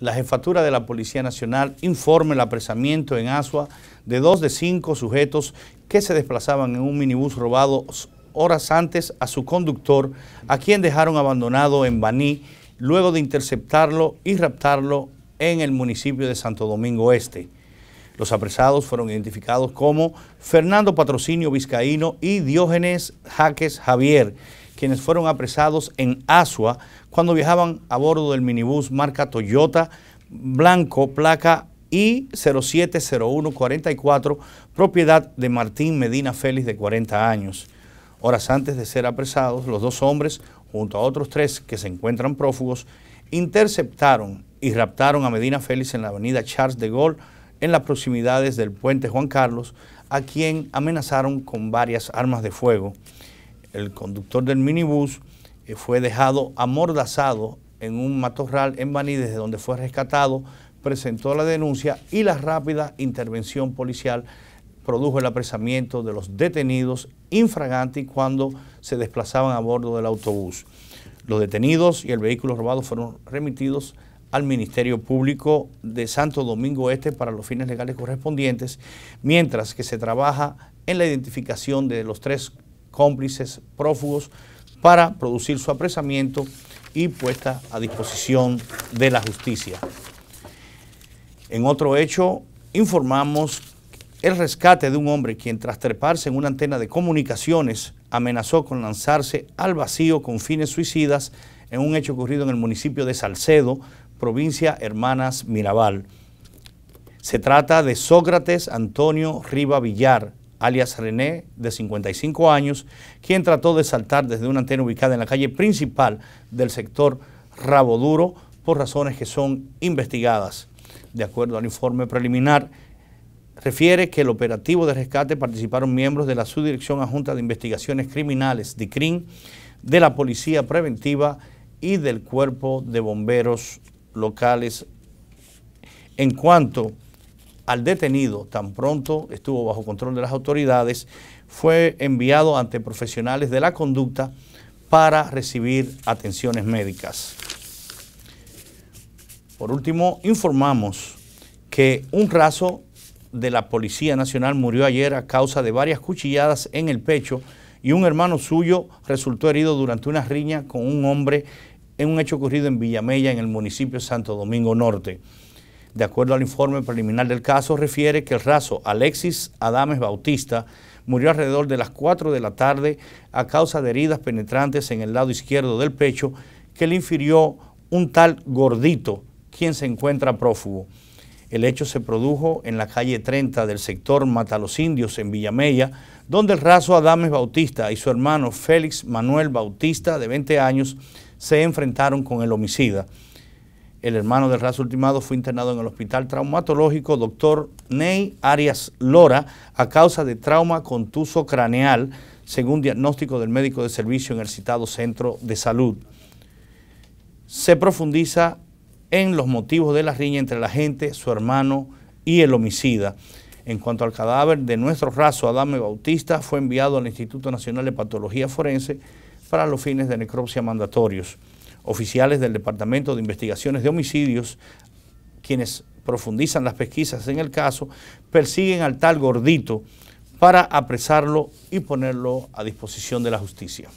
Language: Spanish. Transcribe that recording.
la jefatura de la Policía Nacional informa el apresamiento en Asua de dos de cinco sujetos que se desplazaban en un minibús robado horas antes a su conductor, a quien dejaron abandonado en Baní luego de interceptarlo y raptarlo en el municipio de Santo Domingo Este. Los apresados fueron identificados como Fernando Patrocinio Vizcaíno y Diógenes Jaques Javier quienes fueron apresados en Asua cuando viajaban a bordo del minibús marca Toyota Blanco, placa I-070144, propiedad de Martín Medina Félix, de 40 años. Horas antes de ser apresados, los dos hombres, junto a otros tres que se encuentran prófugos, interceptaron y raptaron a Medina Félix en la avenida Charles de Gaulle, en las proximidades del puente Juan Carlos, a quien amenazaron con varias armas de fuego el conductor del minibús eh, fue dejado amordazado en un matorral en Baní, desde donde fue rescatado, presentó la denuncia y la rápida intervención policial produjo el apresamiento de los detenidos infraganti cuando se desplazaban a bordo del autobús. Los detenidos y el vehículo robado fueron remitidos al Ministerio Público de Santo Domingo Este para los fines legales correspondientes, mientras que se trabaja en la identificación de los tres cómplices prófugos para producir su apresamiento y puesta a disposición de la justicia. En otro hecho, informamos el rescate de un hombre quien tras treparse en una antena de comunicaciones amenazó con lanzarse al vacío con fines suicidas en un hecho ocurrido en el municipio de Salcedo, provincia Hermanas Mirabal. Se trata de Sócrates Antonio Riva Villar, alias René, de 55 años, quien trató de saltar desde una antena ubicada en la calle principal del sector Rabo Duro por razones que son investigadas. De acuerdo al informe preliminar, refiere que el operativo de rescate participaron miembros de la Subdirección Adjunta de Investigaciones Criminales, de DICRIN, de la Policía Preventiva y del Cuerpo de Bomberos Locales. En cuanto al detenido, tan pronto estuvo bajo control de las autoridades, fue enviado ante profesionales de la conducta para recibir atenciones médicas. Por último, informamos que un raso de la Policía Nacional murió ayer a causa de varias cuchilladas en el pecho y un hermano suyo resultó herido durante una riña con un hombre en un hecho ocurrido en Villamella, en el municipio de Santo Domingo Norte. De acuerdo al informe preliminar del caso, refiere que el raso Alexis Adames Bautista murió alrededor de las 4 de la tarde a causa de heridas penetrantes en el lado izquierdo del pecho que le infirió un tal gordito, quien se encuentra prófugo. El hecho se produjo en la calle 30 del sector Matalos Indios en Villamella, donde el raso Adames Bautista y su hermano Félix Manuel Bautista, de 20 años, se enfrentaron con el homicida. El hermano del raso ultimado fue internado en el hospital traumatológico Dr. Ney Arias Lora a causa de trauma contuso craneal, según diagnóstico del médico de servicio en el citado centro de salud. Se profundiza en los motivos de la riña entre la gente, su hermano y el homicida. En cuanto al cadáver de nuestro raso, Adame Bautista, fue enviado al Instituto Nacional de Patología Forense para los fines de necropsia mandatorios oficiales del Departamento de Investigaciones de Homicidios, quienes profundizan las pesquisas en el caso, persiguen al tal gordito para apresarlo y ponerlo a disposición de la justicia.